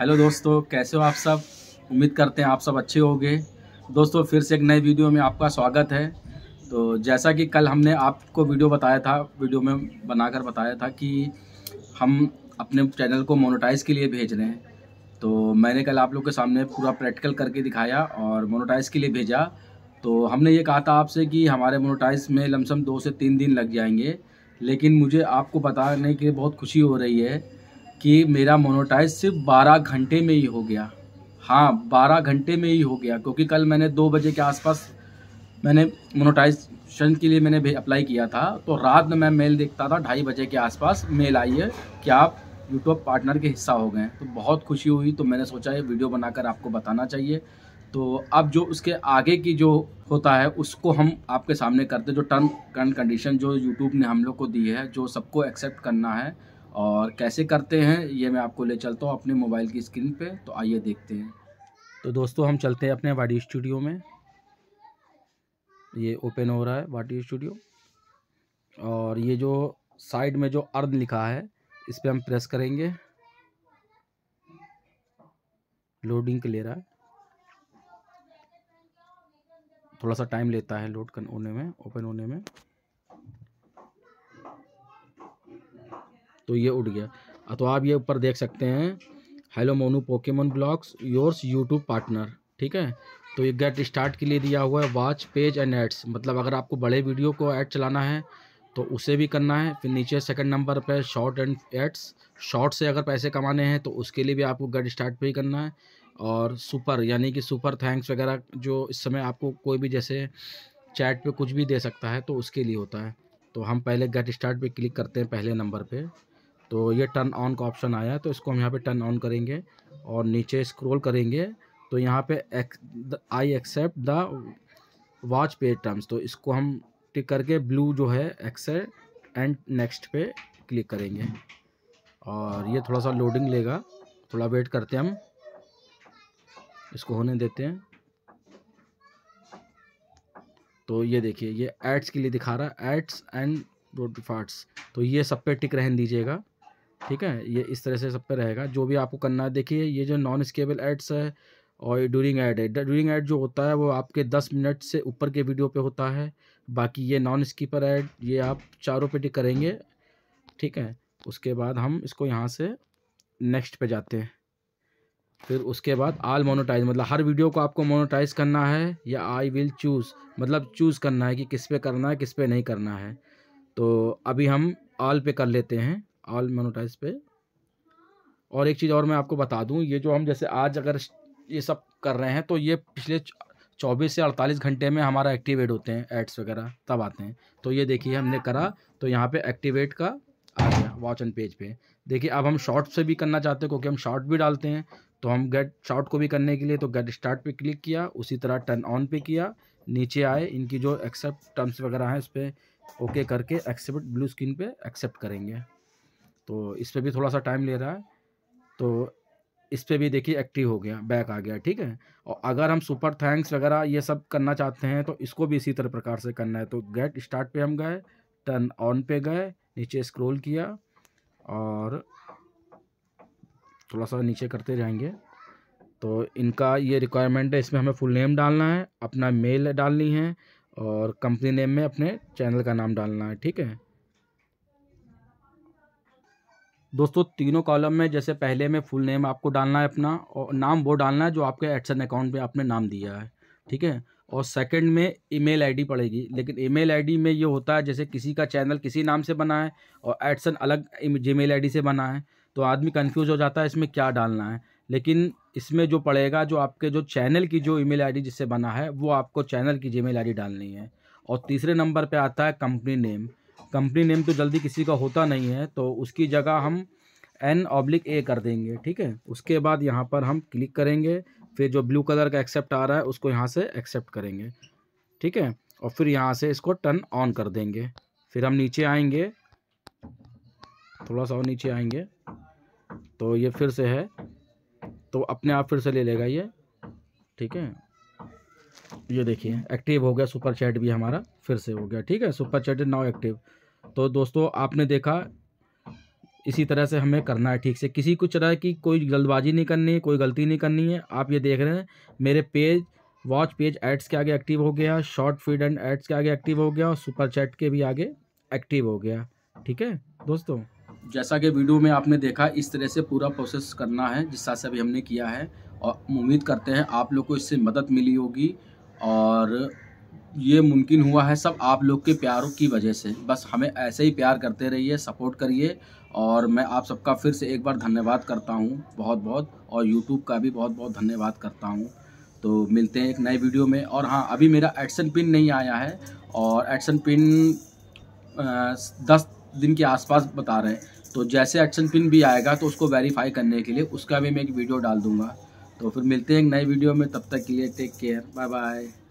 hello दोस्तों कैसे हो आप सब उम्मीद करते हैं आप सब अच्छे होंगे दोस्तों फिर से एक नए वीडियो में आपका स्वागत है तो जैसा कि कल हमने आपको वीडियो बताया था वीडियो में बनाकर बताया था कि हम अपने चैनल को मोनोटाइज के लिए भेज रहे हैं तो मैंने कल आप लोग के सामने पूरा प्रैक्टिकल करके दिखाया और मोनोटाइज के लिए भेजा तो हमने ये कहा था आपसे कि हमारे मोनोटाइज में लमसम दो से तीन दिन लग जाएंगे लेकिन मुझे आपको बताने के लिए बहुत खुशी हो रही है कि मेरा मोनोटाइज सिर्फ बारह घंटे में ही हो गया हाँ बारह घंटे में ही हो गया क्योंकि कल मैंने दो बजे के आसपास मैंने मोनोटाइजेशन के लिए मैंने अप्लाई किया था तो रात में मैं मेल देखता था ढाई बजे के आसपास मेल आई है कि आप यूट्यूब पार्टनर के हिस्सा हो गए तो बहुत खुशी हुई तो मैंने सोचा ये वीडियो बनाकर आपको बताना चाहिए तो अब जो उसके आगे की जो होता है उसको हम आपके सामने करते जो टर्म कंडीशन जो यूट्यूब ने हम लोग को दी है जो सबको एक्सेप्ट करना है और कैसे करते हैं ये मैं आपको ले चलता हूँ अपने मोबाइल की स्क्रीन पे तो आइए देखते हैं तो दोस्तों हम चलते हैं अपने वाडी स्टूडियो में ये ओपन हो रहा है वाडी स्टूडियो और ये जो साइड में जो अर्ध लिखा है इस पर हम प्रेस करेंगे लोडिंग ले रहा है थोड़ा सा टाइम लेता है लोड होने में ओपन होने में तो ये उड़ गया तो आप ये ऊपर देख सकते हैं hello Monu Pokemon blogs yours YouTube partner ठीक है तो ये गेट स्टार्ट के लिए दिया हुआ है वॉच पेज एंड एड्स मतलब अगर आपको बड़े वीडियो को ऐड चलाना है तो उसे भी करना है फिर नीचे सेकंड नंबर पे शॉर्ट एंड एड्स शॉर्ट से अगर पैसे कमाने हैं तो उसके लिए भी आपको गट स्टार्ट पे ही करना है और सुपर यानी कि सुपर थैंक्स वगैरह जो इस समय आपको कोई भी जैसे चैट पर कुछ भी दे सकता है तो उसके लिए होता है तो हम पहले गट स्टार्ट पर क्लिक करते हैं पहले नंबर पर तो ये टर्न ऑन का ऑप्शन आया है तो इसको हम यहाँ पे टर्न ऑन करेंगे और नीचे स्क्रॉल करेंगे तो यहाँ पे I accept the watch page terms तो इसको हम टिक करके ब्लू जो है एक्सेप्ट एंड नेक्स्ट पे क्लिक करेंगे और ये थोड़ा सा लोडिंग लेगा थोड़ा वेट करते हैं हम इसको होने देते हैं तो ये देखिए ये एड्स के लिए दिखा रहा है एड्स एंड रोड तो ये सब पे टिक रहने दीजिएगा ठीक है ये इस तरह से सब पे रहेगा जो भी आपको करना है देखिए ये जो नॉन स्केबल एड्स है और ड्यूरिंग एड है ड्यूरिंग एड जो होता है वो आपके दस मिनट से ऊपर के वीडियो पे होता है बाकी ये नॉन स्कीपर एड ये आप चारों पे करेंगे ठीक है उसके बाद हम इसको यहाँ से नेक्स्ट पे जाते हैं फिर उसके बाद आल मोनोटाइज मतलब हर वीडियो को आपको मोनोटाइज करना है या आई विल चूज़ मतलब चूज़ करना है कि किस पे करना है किस पे नहीं करना है तो अभी हम आल पे कर लेते हैं ऑल मोनोटाइज पे और एक चीज़ और मैं आपको बता दूं ये जो हम जैसे आज अगर ये सब कर रहे हैं तो ये पिछले चौबीस से अड़तालीस घंटे में हमारा एक्टिवेट होते हैं एड्स वगैरह तब आते हैं तो ये देखिए हमने करा तो यहाँ पे एक्टिवेट का आ गया वॉच एंड पेज पे देखिए अब हम शॉर्ट से भी करना चाहते हैं क्योंकि हम शॉर्ट भी डालते हैं तो हम गेट शॉर्ट को भी करने के लिए तो गेट स्टार्ट पे क्लिक किया उसी तरह टर्न ऑन पे किया नीचे आए इनकी जो एक्सेप्ट टर्म्स वगैरह हैं इस पर ओके करके एक्सेप्ट ब्लू स्क्रीन पर एक्सेप्ट करेंगे तो इस पर भी थोड़ा सा टाइम ले रहा है तो इस पर भी देखिए एक्टिव हो गया बैक आ गया ठीक है और अगर हम सुपर थैंक्स वगैरह ये सब करना चाहते हैं तो इसको भी इसी तरह प्रकार से करना है तो गेट स्टार्ट पे हम गए टर्न ऑन पे गए नीचे स्क्रॉल किया और थोड़ा सा नीचे करते जाएंगे तो इनका ये रिक्वायरमेंट है इसमें हमें फुल नेम डालना है अपना मेल डालनी है और कंपनी नेम में अपने चैनल का नाम डालना है ठीक है दोस्तों तीनों कॉलम में जैसे पहले में फुल नेम आपको डालना है अपना और नाम वो डालना है जो आपके एडसन अकाउंट में आपने नाम दिया है ठीक है और सेकंड में ईमेल आईडी पड़ेगी लेकिन ईमेल आईडी में ये होता है जैसे किसी का चैनल किसी नाम से बना है और एडसन अलग जी मेल से बना है तो आदमी कन्फ्यूज हो जाता है इसमें क्या डालना है लेकिन इसमें जो पड़ेगा जो आपके जो चैनल की जो ई मेल जिससे बना है वो आपको चैनल की जी मेल डालनी है और तीसरे नंबर पर आता है कंपनी नेम कंपनी नेम तो जल्दी किसी का होता नहीं है तो उसकी जगह हम एन ऑब्लिक ए कर देंगे ठीक है उसके बाद यहाँ पर हम क्लिक करेंगे फिर जो ब्लू कलर का एक्सेप्ट आ रहा है उसको यहाँ से एक्सेप्ट करेंगे ठीक है और फिर यहाँ से इसको टर्न ऑन कर देंगे फिर हम नीचे आएंगे थोड़ा सा और नीचे आएंगे तो ये फिर से है तो अपने आप फिर से ले लेगा ये ठीक है ये देखिए एक्टिव हो गया सुपर चैट भी हमारा फिर से हो गया ठीक है super chat is now active तो दोस्तों आपने देखा इसी तरह से हमें करना है ठीक से किसी कुछ तरह की कोई जल्दबाजी नहीं करनी है कोई गलती नहीं करनी है आप ये देख रहे हैं मेरे पेज वॉच पेज एड्स के आगे एक्टिव हो गया शॉर्ट फीड एंड एड्स के आगे एक्टिव हो गया और सुपर चैट के भी आगे एक्टिव हो गया ठीक है दोस्तों जैसा कि वीडियो में आपने देखा इस तरह से पूरा प्रोसेस करना है जिस हिसाब से अभी हमने किया है और उम्मीद करते हैं आप लोग को इससे मदद मिली होगी और ये मुमकिन हुआ है सब आप लोग के प्यारों की वजह से बस हमें ऐसे ही प्यार करते रहिए सपोर्ट करिए और मैं आप सबका फिर से एक बार धन्यवाद करता हूँ बहुत बहुत और यूट्यूब का भी बहुत बहुत धन्यवाद करता हूँ तो मिलते हैं एक नए वीडियो में और हाँ अभी मेरा एडसन पिन नहीं आया है और एडसन पिन दस दिन के आसपास बता रहे हैं तो जैसे एडसन पिन भी आएगा तो उसको वेरीफाई करने के लिए उसका भी मैं एक वीडियो डाल दूँगा तो फिर मिलते हैं एक नई वीडियो में तब तक के लिए टेक केयर बाय बाय